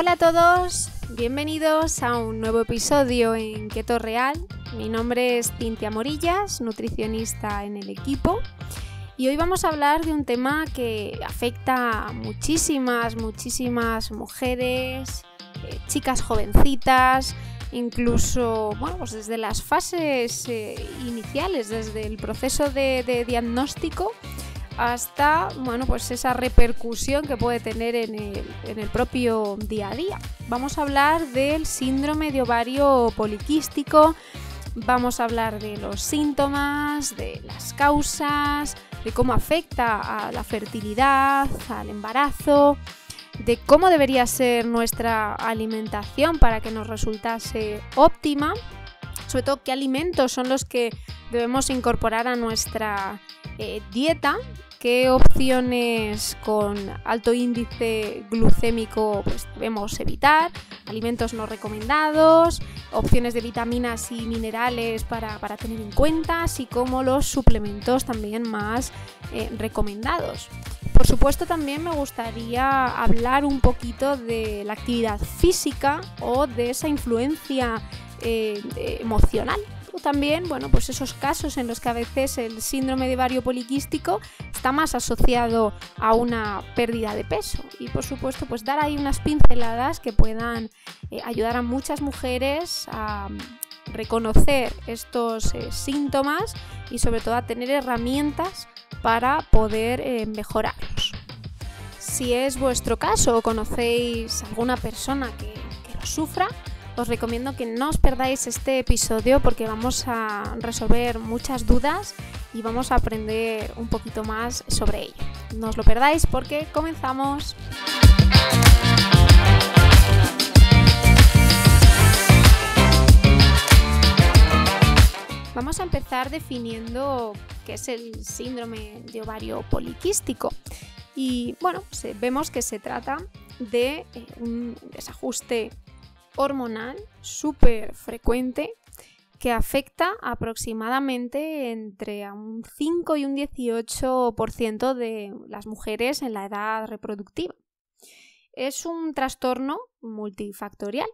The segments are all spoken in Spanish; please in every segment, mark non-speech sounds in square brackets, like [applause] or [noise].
Hola a todos, bienvenidos a un nuevo episodio en Keto Real. Mi nombre es Cintia Morillas, nutricionista en el equipo, y hoy vamos a hablar de un tema que afecta a muchísimas, muchísimas mujeres, eh, chicas jovencitas, incluso pues desde las fases eh, iniciales, desde el proceso de diagnóstico hasta bueno, pues esa repercusión que puede tener en el, propio día a día. Vamos a hablar del síndrome de ovario poliquístico, vamos a hablar de los síntomas, de las causas, de cómo afecta a la fertilidad, al embarazo, de cómo debería ser nuestra alimentación para que nos resultase óptima, sobre todo qué alimentos son los que debemos incorporar a nuestra eh, dieta qué opciones con alto índice glucémico pues, debemos evitar, alimentos no recomendados, opciones de vitaminas y minerales para, tener en cuenta, así como los suplementos también más eh, recomendados. Por supuesto también me gustaría hablar un poquito de la actividad física o de esa influencia eh, emocional también, bueno, pues esos casos en los que a veces el síndrome de ovario poliquístico está más asociado a una pérdida de peso. Y por supuesto, pues dar ahí unas pinceladas que puedan eh, ayudar a muchas mujeres a mm, reconocer estos eh, síntomas y sobre todo a tener herramientas para poder eh, mejorarlos. Si es vuestro caso o conocéis alguna persona que lo sufra, os recomiendo que no os perdáis este episodio porque vamos a resolver muchas dudas y vamos a aprender un poquito más sobre ello. No os lo perdáis porque comenzamos. Vamos a empezar definiendo qué es el síndrome de ovario poliquístico. Y bueno, vemos que se trata de eh, un desajuste hormonal súper frecuente que afecta aproximadamente entre un 5 y un 18% de las mujeres en la edad reproductiva. Es un trastorno multifactorial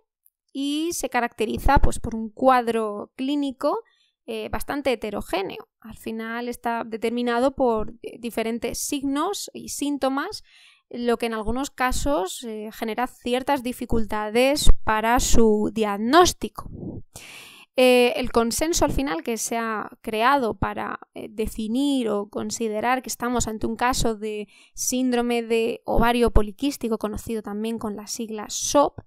y se caracteriza pues, por un cuadro clínico eh, bastante heterogéneo. Al final está determinado por eh, diferentes signos y síntomas lo que en algunos casos eh, genera ciertas dificultades para su diagnóstico. Eh, el consenso al final que se ha creado para eh, definir o considerar que estamos ante un caso de síndrome de ovario poliquístico, conocido también con la sigla SOP,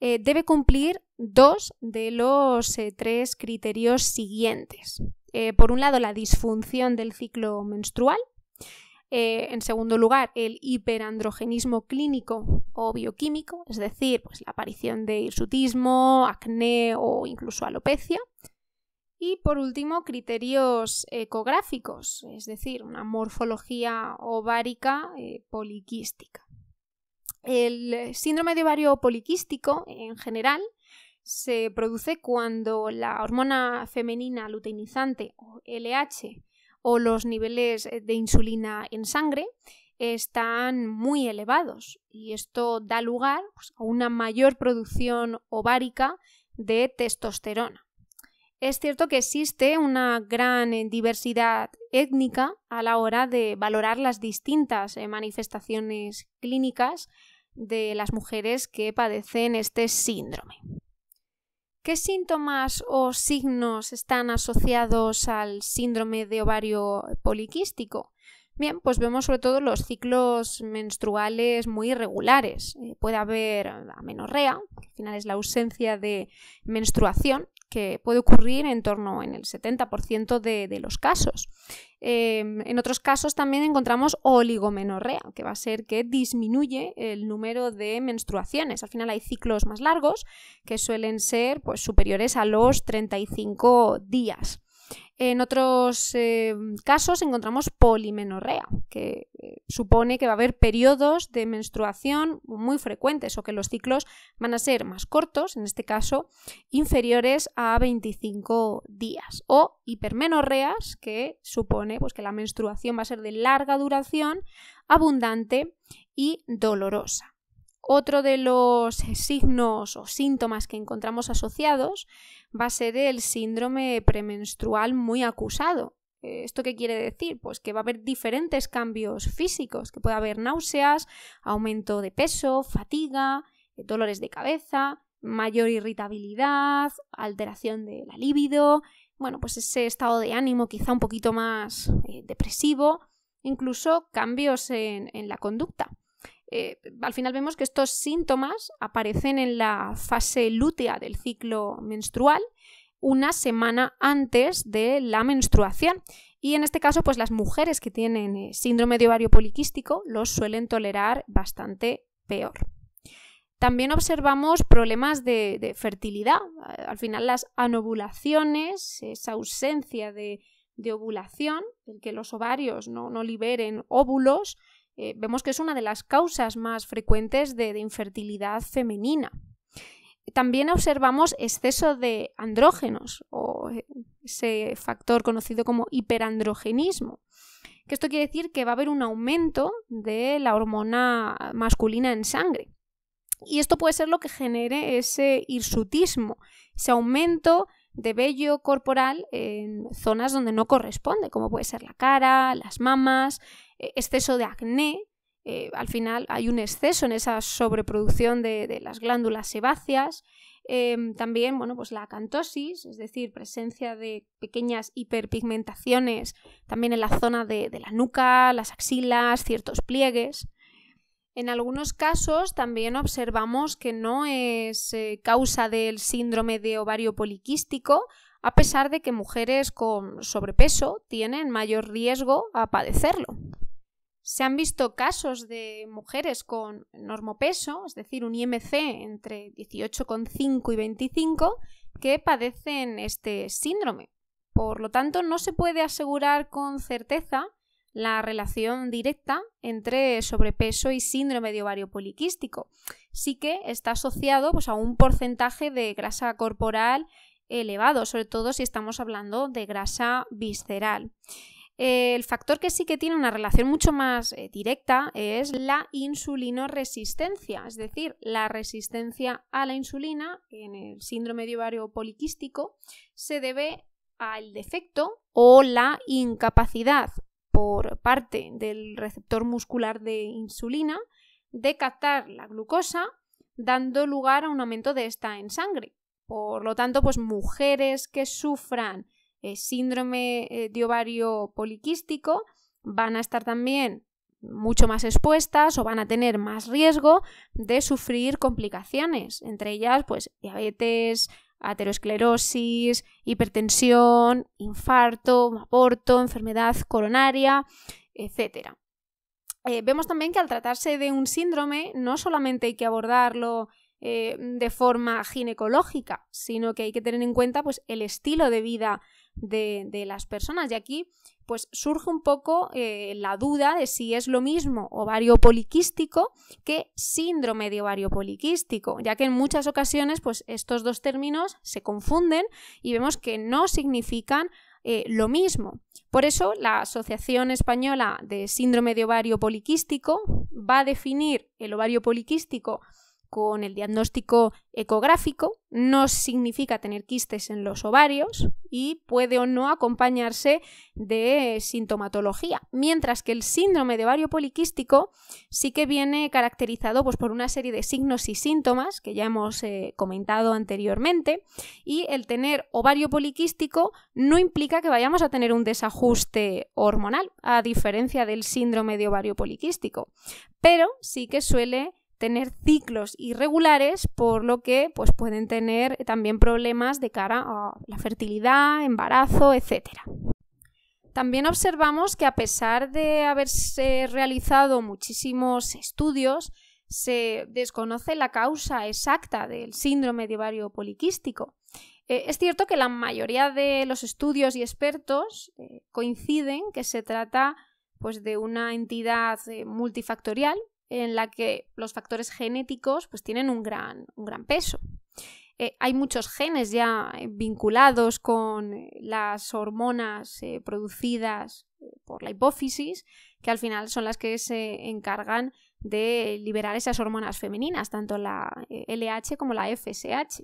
debe cumplir dos de los tres criterios siguientes. por un lado, la disfunción del ciclo menstrual, eh, en segundo lugar, el hiperandrogenismo clínico o bioquímico, es decir, pues, la aparición de hirsutismo, acné o incluso alopecia. Y por último, criterios ecográficos, es decir, una morfología ovárica eh, poliquística. El síndrome de ovario poliquístico, en general, se produce cuando la hormona femenina luteinizante o LH o los niveles eh, de insulina en sangre están muy elevados y esto da lugar pues, a una mayor producción ovárica de testosterona. Es cierto que existe una gran eh, diversidad étnica a la hora de valorar las distintas eh, manifestaciones clínicas de las mujeres que padecen este síndrome. ¿Qué síntomas o signos están asociados al síndrome de ovario poliquístico? Bien, pues vemos sobre todo los ciclos menstruales muy irregulares. Eh, puede haber amenorrea, que al final es la ausencia de menstruación, que puede ocurrir en torno en el 70% de, los casos. Em, en otros casos también encontramos oligomenorrea, que va a ser que disminuye el número de menstruaciones. Al final hay ciclos más largos que suelen ser pues, superiores a los 35 días. En otros eh, casos encontramos polimenorrea, que eh, supone que va a haber periodos de menstruación muy frecuentes o que los ciclos van a ser más cortos, en este caso inferiores a 25 días. O hipermenorreas, que supone pues, que la menstruación va a ser de larga duración, abundante y dolorosa. Otro de los signos o síntomas que encontramos asociados va a ser el síndrome premenstrual muy acusado. Eh, ¿Esto qué quiere decir? Pues que va a haber diferentes cambios físicos, que puede haber náuseas, aumento de peso, fatiga, eh, dolores de cabeza, mayor irritabilidad, alteración de la libido, bueno, pues ese estado de ánimo quizá un poquito más eh, depresivo, incluso cambios en la conducta. Eh, al final vemos que estos síntomas aparecen en la fase lútea del ciclo menstrual una semana antes de la menstruación. Y en este caso, pues las mujeres que tienen eh, síndrome de ovario poliquístico los suelen tolerar bastante peor. También observamos problemas de, fertilidad. Eh, al final, las anovulaciones, esa ausencia de, ovulación, el que los ovarios no liberen óvulos, eh, vemos que es una de las causas más frecuentes de, infertilidad femenina. También observamos exceso de andrógenos o eh, ese factor conocido como hiperandrogenismo, que esto quiere decir que va a haber un aumento de la hormona masculina en sangre. Y esto puede ser lo que genere ese hirsutismo, ese aumento de vello corporal en zonas donde no corresponde, como puede ser la cara, las mamas, eh, exceso de acné, eh, al final hay un exceso en esa sobreproducción de, las glándulas sebáceas. Em, también, pues la acantosis, es decir, presencia de pequeñas hiperpigmentaciones también en la zona de, la nuca, las axilas, ciertos pliegues. En algunos casos también observamos que no es eh, causa del síndrome de ovario poliquístico, a pesar de que mujeres con sobrepeso tienen mayor riesgo a padecerlo. Se han visto casos de mujeres con normopeso, es decir, un IMC entre 18,5 y 25, que padecen este síndrome. Por lo tanto, no se puede asegurar con certeza la relación directa entre sobrepeso y síndrome de ovario poliquístico. Sí que está asociado pues, a un porcentaje de grasa corporal elevado, sobre todo si estamos hablando de grasa visceral. Eh, el factor que sí que tiene una relación mucho más eh, directa es la insulinoresistencia, es decir, la resistencia a la insulina en el síndrome de ovario poliquístico se debe al defecto o la incapacidad por parte del receptor muscular de insulina de captar la glucosa, dando lugar a un aumento de esta en sangre. Por lo tanto, pues mujeres que sufran eh, síndrome eh, de ovario poliquístico van a estar también mucho más expuestas o van a tener más riesgo de sufrir complicaciones, entre ellas pues diabetes, aterosclerosis, hipertensión, infarto, aborto, enfermedad coronaria, etc. Eh, vemos también que al tratarse de un síndrome no solamente hay que abordarlo de forma ginecológica, sino que hay que tener en cuenta pues, el estilo de vida de, las personas. Y aquí pues surge un poco eh, la duda de si es lo mismo ovario poliquístico que síndrome de ovario poliquístico, ya que en muchas ocasiones pues estos dos términos se confunden y vemos que no significan eh, lo mismo. Por eso la Asociación Española de Síndrome de Ovario Poliquístico va a definir el ovario poliquístico con el diagnóstico ecográfico, no significa tener quistes en los ovarios y puede o no acompañarse de sintomatología, mientras que el síndrome de ovario poliquístico sí que viene caracterizado pues, por una serie de signos y síntomas que ya hemos eh, comentado anteriormente y el tener ovario poliquístico no implica que vayamos a tener un desajuste hormonal, a diferencia del síndrome de ovario poliquístico, pero sí que suele tener ciclos irregulares, por lo que pues, pueden tener también problemas de cara a la fertilidad, embarazo, etc. También observamos que a pesar de haberse realizado muchísimos estudios, se desconoce la causa exacta del síndrome de ovario poliquístico. Eh, es cierto que la mayoría de los estudios y expertos eh, coinciden que se trata pues, de una entidad eh, multifactorial en la que los factores genéticos pues, tienen un gran, peso. Eh, hay muchos genes ya eh, vinculados con eh, las hormonas producidas por la hipófisis, que al final son las que se encargan de liberar esas hormonas femeninas, tanto la LH como la FSH.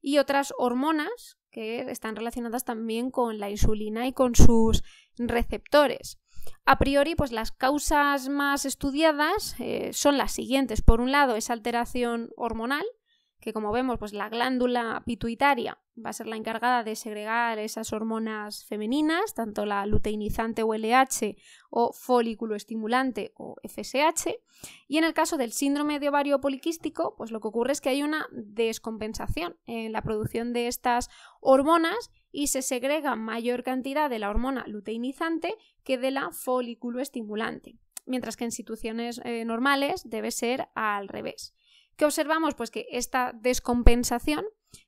Y otras hormonas que están relacionadas también con la insulina y con sus receptores. A priori, pues las causas más estudiadas eh, son las siguientes. Por un lado, es alteración hormonal, que como vemos, pues la glándula pituitaria va a ser la encargada de segregar esas hormonas femeninas, tanto la luteinizante o LH o folículo estimulante o FSH, y en el caso del síndrome de ovario poliquístico, pues lo que ocurre es que hay una descompensación en la producción de estas hormonas y se segrega mayor cantidad de la hormona luteinizante que de la folículo estimulante, mientras que en situaciones eh, normales debe ser al revés. ¿Qué observamos? Pues que esta descompensación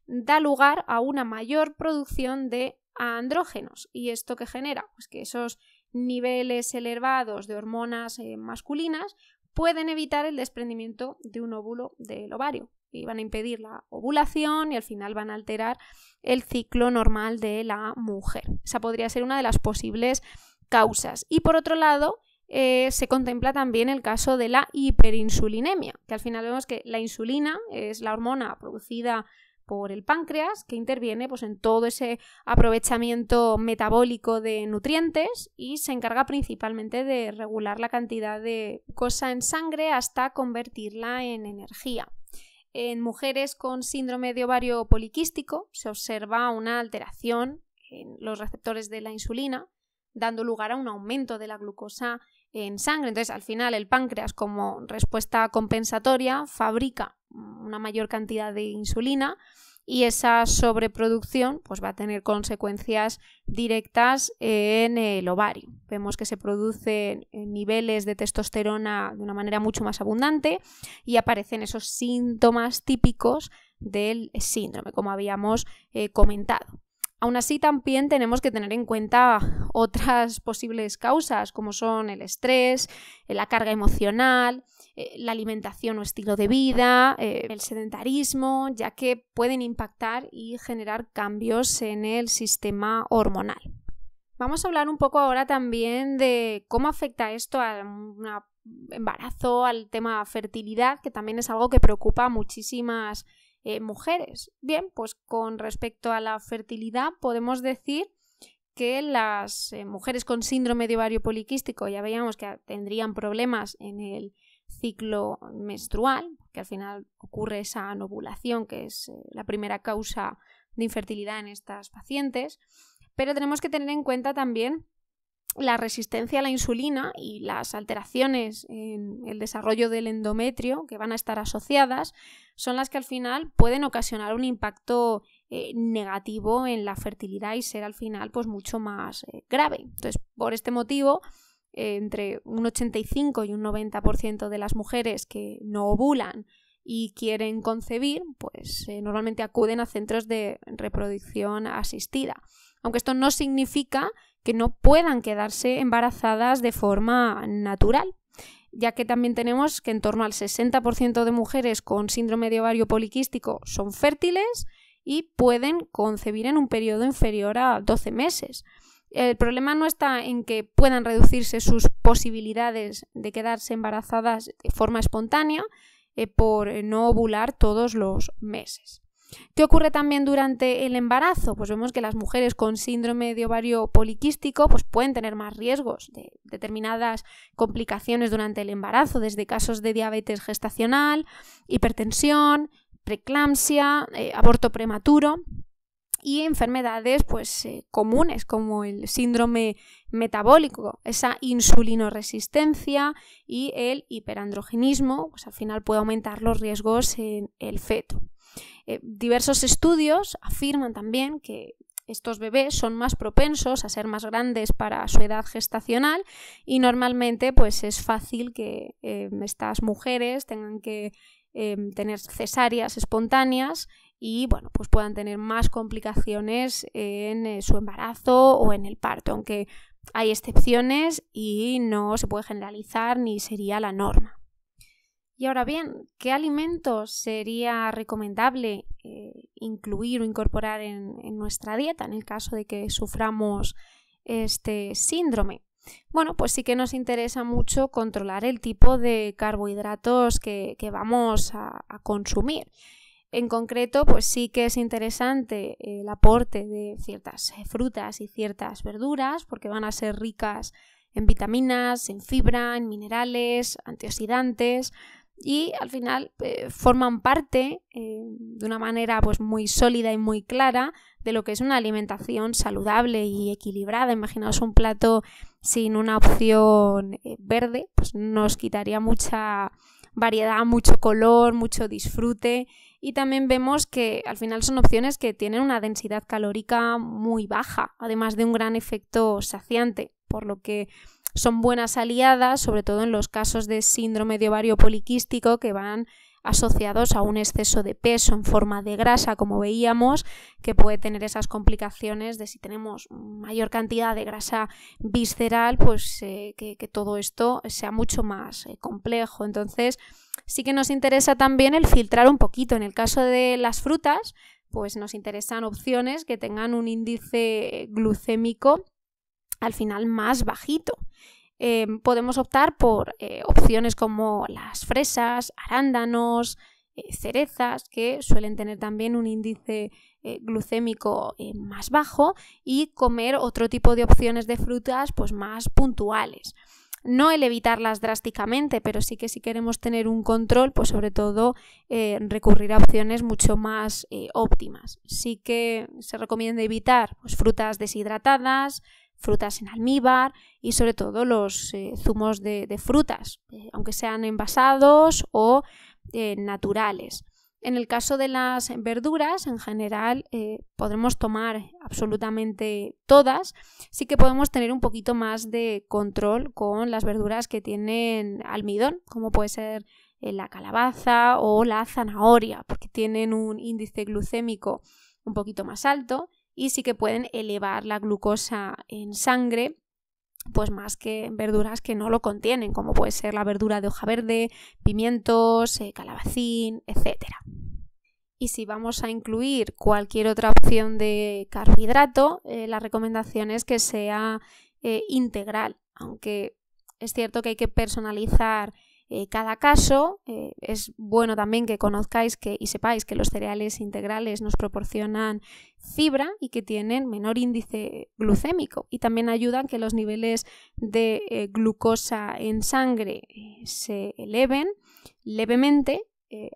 da lugar a una mayor producción de andrógenos. ¿Y esto que genera? Pues que esos niveles elevados de hormonas eh, masculinas pueden evitar el desprendimiento de un óvulo del ovario y van a impedir la ovulación y al final van a alterar el ciclo normal de la mujer. Esa podría ser una de las posibles causas. Y por otro lado, eh, se contempla también el caso de la hiperinsulinemia, que al final vemos que la insulina es la hormona producida por el páncreas, que interviene pues, en todo ese aprovechamiento metabólico de nutrientes y se encarga principalmente de regular la cantidad de cosa en sangre hasta convertirla en energía. En mujeres con síndrome de ovario poliquístico se observa una alteración en los receptores de la insulina, dando lugar a un aumento de la glucosa en sangre. Entonces, al final, el páncreas, como respuesta compensatoria, fabrica una mayor cantidad de insulina y esa sobreproducción pues, va a tener consecuencias directas en el ovario. Vemos que se producen eh, niveles de testosterona de una manera mucho más abundante y aparecen esos síntomas típicos del síndrome, como habíamos eh, comentado. Aún así, también tenemos que tener en cuenta otras posibles causas, como son el estrés, eh, la carga emocional, eh, la alimentación o estilo de vida, eh, el sedentarismo, ya que pueden impactar y generar cambios en el sistema hormonal. Vamos a hablar un poco ahora también de cómo afecta esto a un embarazo, al tema fertilidad, que también es algo que preocupa a muchísimas eh, mujeres. Bien, pues con respecto a la fertilidad podemos decir que las eh, mujeres con síndrome de ovario poliquístico ya veíamos que tendrían problemas en el ciclo menstrual, que al final ocurre esa anovulación que es eh, la primera causa de infertilidad en estas pacientes, pero tenemos que tener en cuenta también la resistencia a la insulina y las alteraciones en el desarrollo del endometrio que van a estar asociadas son las que al final pueden ocasionar un impacto eh, negativo en la fertilidad y ser al final pues mucho más eh, grave. Entonces, por este motivo, eh, entre un 85 y un 90% de las mujeres que no ovulan y quieren concebir, pues normalmente acuden a centros de reproducción asistida. Aunque esto no significa que no puedan quedarse embarazadas de forma natural ya que también tenemos que en torno al 60% de mujeres con síndrome de ovario poliquístico son fértiles y pueden concebir en un periodo inferior a 12 meses. El problema no está en que puedan reducirse sus posibilidades de quedarse embarazadas de forma espontánea eh, por no ovular todos los meses. ¿Qué ocurre también durante el embarazo? Pues vemos que las mujeres con síndrome de ovario poliquístico pues pueden tener más riesgos de determinadas complicaciones durante el embarazo, desde casos de diabetes gestacional, hipertensión, preclampsia, eh, aborto prematuro y enfermedades pues, eh, comunes como el síndrome metabólico, esa insulinoresistencia y el hiperandrogenismo, pues al final puede aumentar los riesgos en el feto. Eh, diversos estudios afirman también que estos bebés son más propensos a ser más grandes para su edad gestacional y normalmente pues es fácil que em, estas mujeres tengan que em, tener cesáreas espontáneas y bueno, pues puedan tener más complicaciones en eh, su embarazo o en el parto, aunque hay excepciones y no se puede generalizar ni sería la norma. Y ahora bien, ¿qué alimentos sería recomendable eh, incluir o incorporar en, nuestra dieta en el caso de que suframos este síndrome? Bueno, pues sí que nos interesa mucho controlar el tipo de carbohidratos que, vamos a, consumir. En concreto, pues sí que es interesante el aporte de ciertas frutas y ciertas verduras porque van a ser ricas en vitaminas, en fibra, en minerales, antioxidantes, y al final eh, forman parte eh, de una manera pues muy sólida y muy clara de lo que es una alimentación saludable y equilibrada. Imaginaos un plato sin una opción eh, verde, pues nos quitaría mucha variedad, mucho color, mucho disfrute y también vemos que al final son opciones que tienen una densidad calórica muy baja, además de un gran efecto saciante, por lo que son buenas aliadas, sobre todo en los casos de síndrome de ovario poliquístico que van asociados a un exceso de peso en forma de grasa, como veíamos, que puede tener esas complicaciones de si tenemos mayor cantidad de grasa visceral, pues eh, que, todo esto sea mucho más eh, complejo. Entonces, sí que nos interesa también el filtrar un poquito. En el caso de las frutas, pues nos interesan opciones que tengan un índice glucémico al final más bajito. Em, podemos optar por eh, opciones como las fresas, arándanos, eh, cerezas, que suelen tener también un índice eh, glucémico más bajo, y comer otro tipo de opciones de frutas pues, más puntuales. No el evitarlas drásticamente, pero sí que si queremos tener un control, pues sobre todo recurrir a opciones mucho más óptimas. Sí que se recomienda evitar pues, frutas deshidratadas, frutas en almíbar y sobre todo los eh, zumos de, frutas, eh, aunque sean envasados o eh, naturales. En el caso de las verduras, en general, podremos tomar absolutamente todas. Sí que podemos tener un poquito más de control con las verduras que tienen almidón, como puede ser la calabaza o la zanahoria, porque tienen un índice glucémico un poquito más alto y sí que pueden elevar la glucosa en sangre pues más que verduras que no lo contienen, como puede ser la verdura de hoja verde, pimientos, eh, calabacín, etc. Y si vamos a incluir cualquier otra opción de carbohidrato, eh, la recomendación es que sea eh, integral, aunque es cierto que hay que personalizar eh, cada caso. Eh, es bueno también que conozcáis que, y sepáis que los cereales integrales nos proporcionan fibra y que tienen menor índice glucémico y también ayudan que los niveles de eh, glucosa en sangre se eleven levemente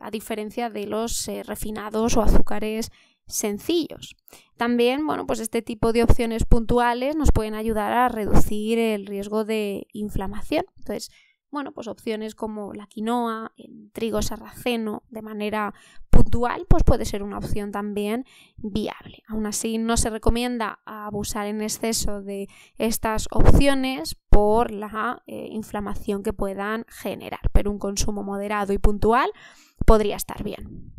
a diferencia de los refinados o azúcares sencillos. También, bueno, pues este tipo de opciones puntuales nos pueden ayudar a reducir el riesgo de inflamación. Entonces, bueno, pues opciones como la quinoa, el trigo sarraceno de manera puntual, pues puede ser una opción también viable. Aún así, no se recomienda abusar en exceso de estas opciones por la eh, inflamación que puedan generar, pero un consumo moderado y puntual podría estar bien.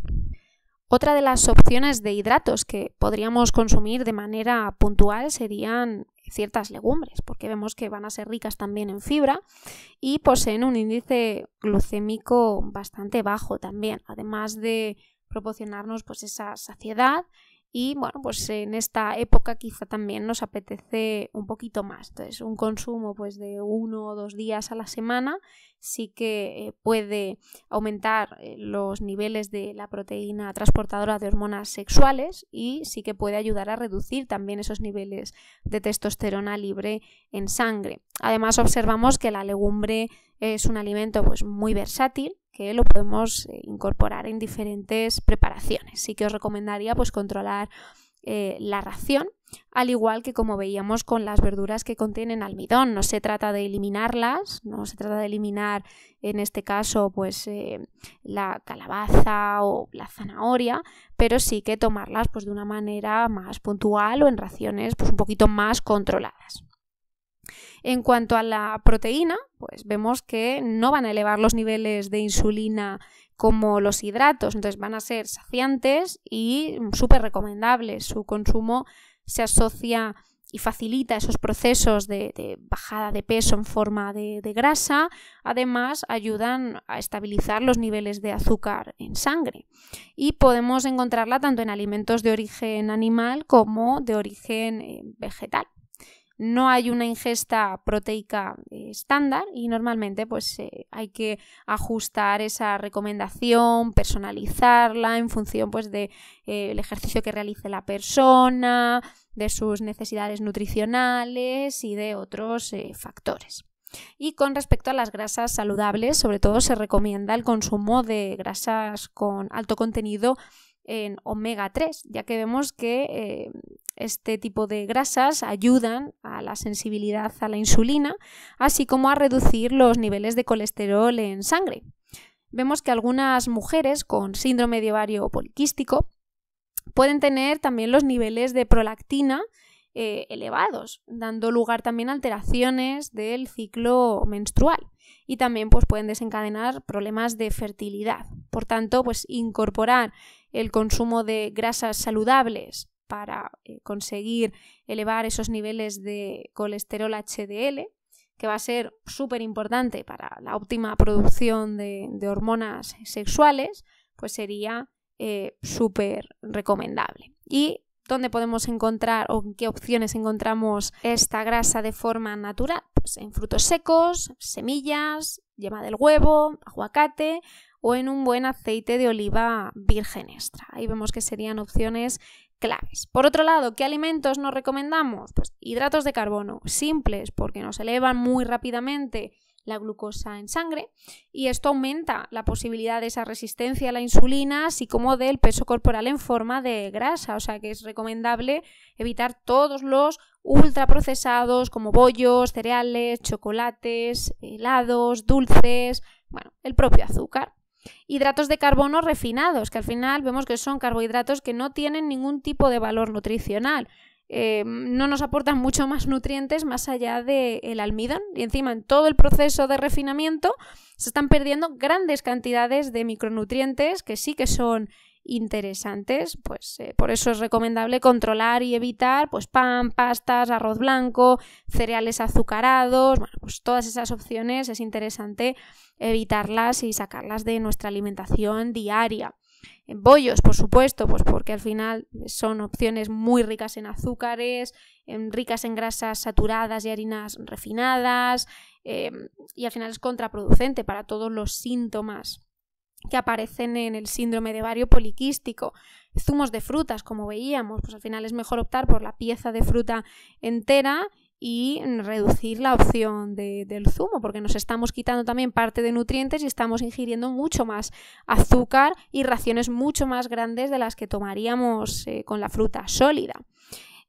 Otra de las opciones de hidratos que podríamos consumir de manera puntual serían ciertas legumbres, porque vemos que van a ser ricas también en fibra y poseen un índice glucémico bastante bajo también, además de proporcionarnos pues esa saciedad y bueno, pues en esta época quizá también nos apetece un poquito más. Entonces, un consumo pues de uno o dos días a la semana sí que eh, puede aumentar eh, los niveles de la proteína transportadora de hormonas sexuales y sí que puede ayudar a reducir también esos niveles de testosterona libre en sangre. Además, observamos que la legumbre es un alimento pues muy versátil que lo podemos eh, incorporar en diferentes preparaciones. Sí que os recomendaría pues controlar eh, la ración, al igual que como veíamos con las verduras que contienen almidón. No se trata de eliminarlas, no se trata de eliminar en este caso pues eh, la calabaza o la zanahoria, pero sí que tomarlas pues de una manera más puntual o en raciones pues un poquito más controladas. En cuanto a la proteína, pues vemos que no van a elevar los niveles de insulina como los hidratos, entonces van a ser saciantes y mm, súper recomendables. Su consumo se asocia y facilita esos procesos de, bajada de peso en forma de grasa. Además, ayudan a estabilizar los niveles de azúcar en sangre. Y podemos encontrarla tanto en alimentos de origen animal como de origen eh, vegetal no hay una ingesta proteica eh, estándar y normalmente pues eh, hay que ajustar esa recomendación, personalizarla en función pues de eh, el ejercicio que realice la persona, de sus necesidades nutricionales y de otros factores. Y con respecto a las grasas saludables, sobre todo se recomienda el consumo de grasas con alto contenido en omega 3, ya que vemos que este tipo de grasas ayudan a la sensibilidad a la insulina, así como a reducir los niveles de colesterol en sangre. Vemos que algunas mujeres con síndrome de ovario poliquístico pueden tener también los niveles de prolactina eh, elevados, dando lugar también a alteraciones del ciclo menstrual y también pues, pueden desencadenar problemas de fertilidad. Por tanto, pues, incorporar el consumo de grasas saludables para eh, conseguir elevar esos niveles de colesterol HDL, que va a ser súper importante para la óptima producción de, hormonas sexuales, pues sería eh, súper recomendable. ¿Y dónde podemos encontrar o en qué opciones encontramos esta grasa de forma natural? Pues en frutos secos, semillas, yema del huevo, aguacate o en un buen aceite de oliva virgen extra. Ahí vemos que serían opciones claves. Por otro lado, ¿qué alimentos nos recomendamos? Pues hidratos de carbono simples porque nos elevan muy rápidamente la glucosa en sangre y esto aumenta la posibilidad de esa resistencia a la insulina, así como del peso corporal en forma de grasa, o sea que es recomendable evitar todos los ultraprocesados como bollos, cereales, chocolates, helados, dulces, bueno, el propio azúcar. Hidratos de carbono refinados, que al final vemos que son carbohidratos que no tienen ningún tipo de valor nutricional. Eh, no nos aportan [laughs] mucho más nutrientes más allá del almidón y encima en todo el proceso de refinamiento se están perdiendo grandes cantidades de micronutrientes que sí que son interesantes, pues eh, por eso es recomendable controlar y evitar pues pan, pastas, arroz blanco, cereales azucarados, pues todas esas opciones es interesante evitarlas y sacarlas de nuestra alimentación diaria. Eh, bollos, por supuesto, pues porque al final son opciones muy ricas en azúcares, en em, ricas en grasas saturadas y harinas refinadas, em, y al final es contraproducente para todos los síntomas que aparecen en el síndrome de vario poliquístico. Zumos de frutas, como veíamos, pues al final es mejor optar por la pieza de fruta entera y reducir la opción del zumo, porque nos estamos quitando también parte de nutrientes y estamos ingiriendo mucho más azúcar y raciones mucho más grandes de las que tomaríamos eh, con la fruta sólida.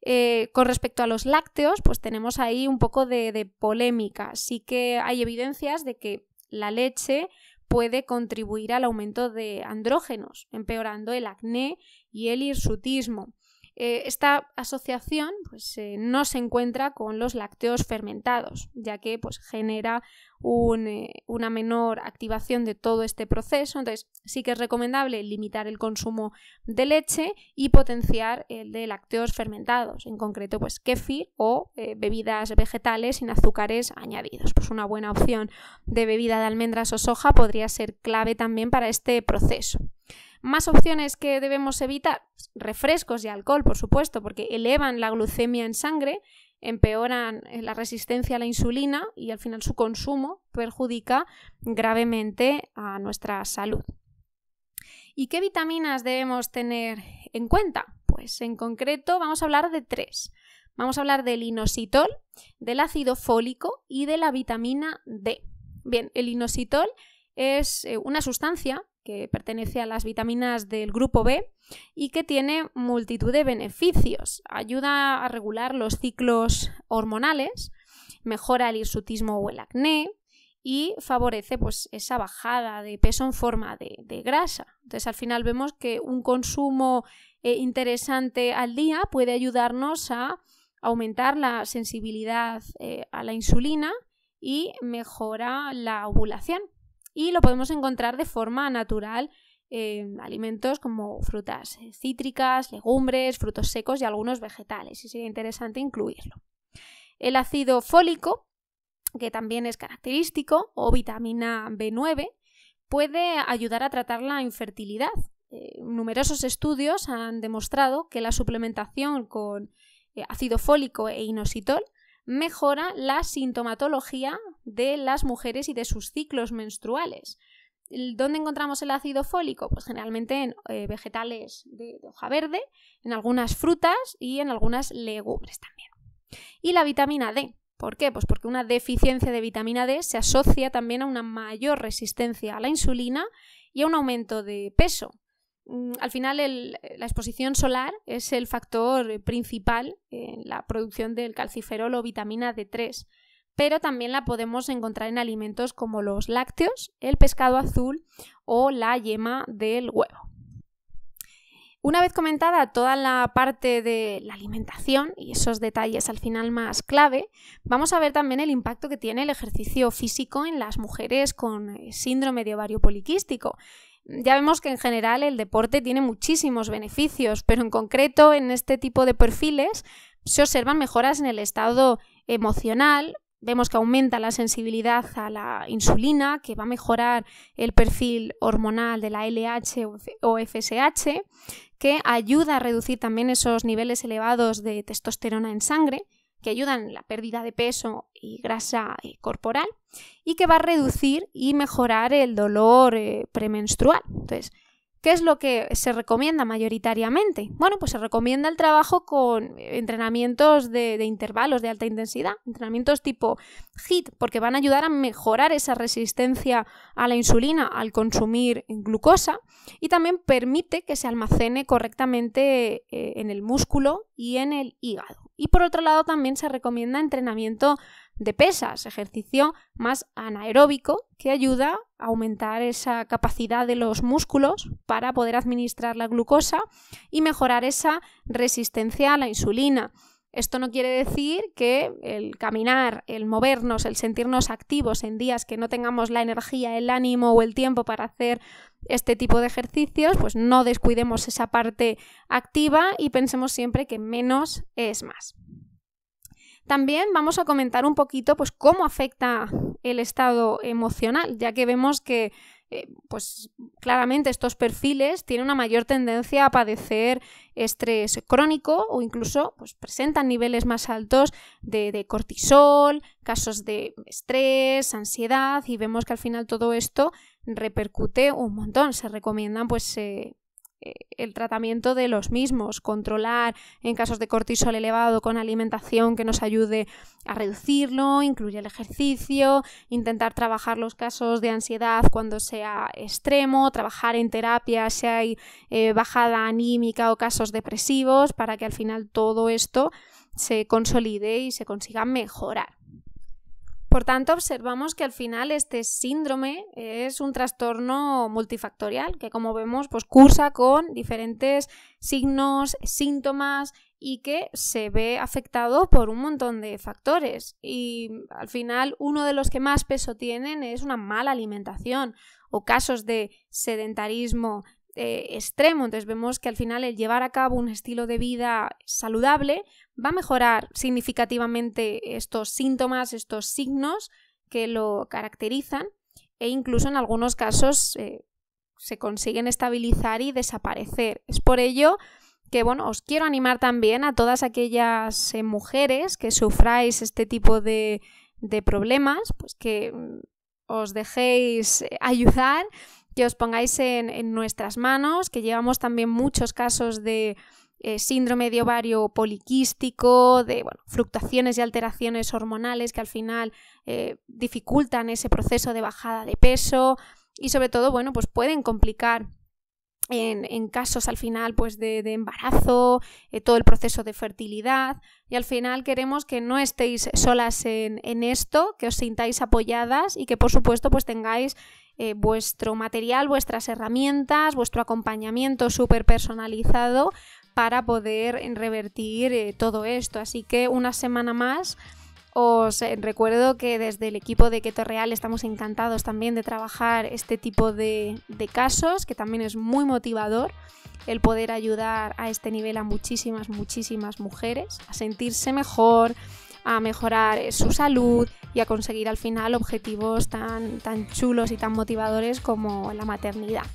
Eh, con respecto a los lácteos, pues tenemos ahí un poco de, de polémica. Sí que hay evidencias de que la leche puede contribuir al aumento de andrógenos, empeorando el acné y el hirsutismo. Eh, esta asociación pues, eh, no se encuentra con los lácteos fermentados, ya que pues, genera eh, una menor activación de todo este proceso. Entonces, sí que es recomendable limitar el consumo de leche y potenciar el de lácteos fermentados, en concreto, pues kefir o bebidas vegetales sin azúcares añadidos. Pues una buena opción de bebida de almendras o soja podría ser clave también para este proceso. Más opciones que debemos evitar, refrescos y alcohol, por supuesto, porque elevan la glucemia en sangre, empeoran eh, la resistencia a la insulina y al final su consumo perjudica gravemente a nuestra salud. ¿Y qué vitaminas debemos tener en cuenta? Pues en concreto vamos a hablar de tres. Vamos a hablar del inositol, del ácido fólico y de la vitamina D. Bien, el inositol es eh, una sustancia que pertenece a las vitaminas del grupo B y que tiene multitud de beneficios. Ayuda a regular los ciclos hormonales, mejora el hirsutismo o el acné y favorece pues, esa bajada de peso en forma de, grasa. Entonces al final vemos que un consumo eh, interesante al día puede ayudarnos a aumentar la sensibilidad eh, a la insulina y mejora la ovulación y lo podemos encontrar de forma natural en alimentos como frutas eh, cítricas, legumbres, frutos secos y algunos vegetales, y sería interesante incluirlo. El ácido fólico, que también es característico, o vitamina B9, puede ayudar a tratar la infertilidad. Eh, numerosos estudios han demostrado que la suplementación con eh, ácido fólico e inositol mejora la sintomatología de las mujeres y de sus ciclos menstruales. ¿Dónde encontramos el ácido fólico? Pues generalmente en eh, vegetales de, hoja verde, en algunas frutas y en algunas legumbres también. Y la vitamina D, ¿Por qué? Pues porque una deficiencia de vitamina D se asocia también a una mayor resistencia a la insulina y a un aumento de peso. Mm, al final, la exposición solar es el factor principal en la producción del calciferol o vitamina D3 pero también la podemos encontrar en alimentos como los lácteos, el pescado azul o la yema del huevo. Una vez comentada toda la parte de la alimentación y esos detalles al final más clave, vamos a ver también el impacto que tiene el ejercicio físico en las mujeres con eh, síndrome de ovario poliquístico. Ya vemos que en general el deporte tiene muchísimos beneficios, pero en concreto en este tipo de perfiles se observan mejoras en el estado emocional, Vemos que aumenta la sensibilidad a la insulina, que va a mejorar el perfil hormonal de la LH o FSH, que ayuda a reducir también esos niveles elevados de testosterona en sangre, que ayudan en la pérdida de peso y grasa eh, corporal, y que va a reducir y mejorar el dolor eh, premenstrual. Entonces, ¿Qué es lo que se recomienda mayoritariamente? Bueno, pues se recomienda el trabajo con entrenamientos de, intervalos de alta intensidad, entrenamientos tipo HIT, porque van a ayudar a mejorar esa resistencia a la insulina al consumir glucosa y también permite que se almacene correctamente eh, en el músculo y en el hígado. Y por otro lado también se recomienda entrenamiento de pesas, ejercicio más anaeróbico que ayuda a aumentar esa capacidad de los músculos para poder administrar la glucosa y mejorar esa resistencia a la insulina. Esto no quiere decir que el caminar, el movernos, el sentirnos activos en días que no tengamos la energía, el ánimo o el tiempo para hacer este tipo de ejercicios, pues no descuidemos esa parte activa y pensemos siempre que menos es más. También vamos a comentar un poquito pues, cómo afecta el estado emocional, ya que vemos que eh, pues claramente estos perfiles tienen una mayor tendencia a padecer estrés crónico o incluso pues, presentan niveles más altos de, cortisol, casos de estrés, ansiedad y vemos que al final todo esto repercute un montón. Se recomiendan pues eh, eh, el tratamiento de los mismos, controlar en casos de cortisol elevado con alimentación que nos ayude a reducirlo, incluir el ejercicio, intentar trabajar los casos de ansiedad cuando sea extremo, trabajar en terapia si hay eh, bajada anímica o casos depresivos para que al final todo esto se consolide y se consiga mejorar. Por tanto, observamos que al final este síndrome es un trastorno multifactorial que, como vemos, pues cursa con diferentes signos, síntomas y que se ve afectado por un montón de factores. Y al final, uno de los que más peso tienen es una mala alimentación o casos de sedentarismo, eh, extremo. Entonces vemos que al final el llevar a cabo un estilo de vida saludable va a mejorar significativamente estos síntomas, estos signos que lo caracterizan e incluso en algunos casos eh, se consiguen estabilizar y desaparecer. Es por ello que bueno, os quiero animar también a todas aquellas eh, mujeres que sufráis este tipo de, de problemas, pues que mm, os dejéis ayudar que os pongáis en, en nuestras manos, que llevamos también muchos casos de eh, síndrome de ovario poliquístico, de bueno, fluctuaciones y alteraciones hormonales que al final eh, dificultan ese proceso de bajada de peso y sobre todo, bueno, pues pueden complicar en, en casos al final pues de, embarazo, eh, todo el proceso de fertilidad y al final queremos que no estéis solas en, en esto, que os sintáis apoyadas y que por supuesto pues tengáis eh, vuestro material, vuestras herramientas, vuestro acompañamiento súper personalizado para poder revertir eh, todo esto. Así que una semana más. Os eh, recuerdo que desde el equipo de Keto Real estamos encantados también de trabajar este tipo de, de casos, que también es muy motivador el poder ayudar a este nivel a muchísimas, muchísimas mujeres a sentirse mejor, a mejorar su salud, y a conseguir al final objetivos tan, tan chulos y tan motivadores como la maternidad.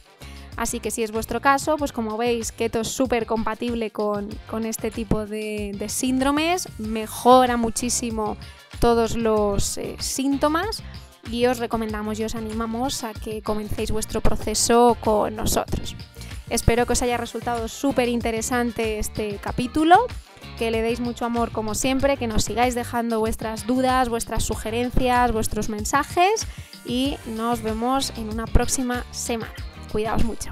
Así que si es vuestro caso, pues como veis, keto es súper compatible con, este tipo de, síndromes, mejora muchísimo todos los eh, síntomas y os recomendamos y os animamos a que comencéis vuestro proceso con nosotros. Espero que os haya resultado súper interesante este capítulo que le deis mucho amor como siempre, que nos sigáis dejando vuestras dudas, vuestras sugerencias, vuestros mensajes y nos vemos en una próxima semana. Cuidaos mucho.